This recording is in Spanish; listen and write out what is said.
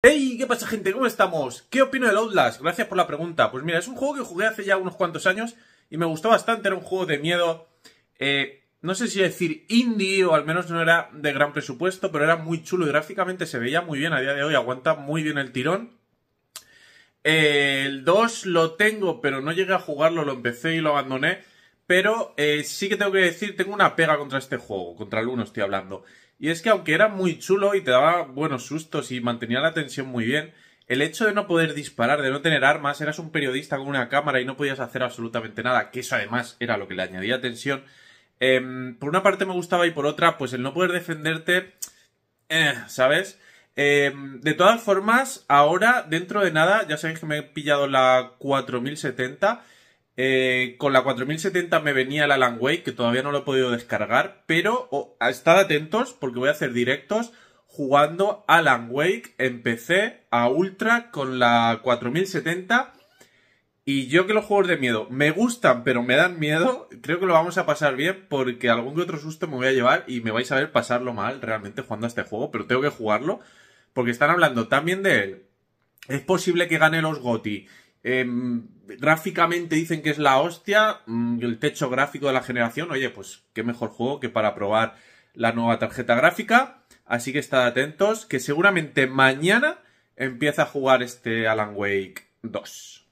¡Hey! ¿Qué pasa gente? ¿Cómo estamos? ¿Qué opino del Outlast? Gracias por la pregunta. Pues mira, es un juego que jugué hace ya unos cuantos años y me gustó bastante, era un juego de miedo. Eh, no sé si decir indie o al menos no era de gran presupuesto, pero era muy chulo y gráficamente se veía muy bien a día de hoy, aguanta muy bien el tirón. Eh, el 2 lo tengo, pero no llegué a jugarlo, lo empecé y lo abandoné. Pero eh, sí que tengo que decir, tengo una pega contra este juego, contra el 1 estoy hablando. Y es que aunque era muy chulo y te daba buenos sustos y mantenía la tensión muy bien, el hecho de no poder disparar, de no tener armas, eras un periodista con una cámara y no podías hacer absolutamente nada, que eso además era lo que le añadía tensión. Em, por una parte me gustaba y por otra, pues el no poder defenderte, eh, ¿sabes? Em, de todas formas, ahora, dentro de nada, ya sabéis que me he pillado la 4070 eh, con la 4070 me venía la Alan Wake, que todavía no lo he podido descargar, pero oh, estad atentos porque voy a hacer directos jugando Alan Wake en PC a Ultra con la 4070. Y yo que los juegos de miedo me gustan, pero me dan miedo, creo que lo vamos a pasar bien porque algún que otro susto me voy a llevar y me vais a ver pasarlo mal realmente jugando a este juego, pero tengo que jugarlo porque están hablando también de él. Es posible que gane los GOTI Em, gráficamente dicen que es la hostia. Mm, el techo gráfico de la generación. Oye, pues qué mejor juego que para probar la nueva tarjeta gráfica. Así que estad atentos, que seguramente mañana empieza a jugar este Alan Wake 2.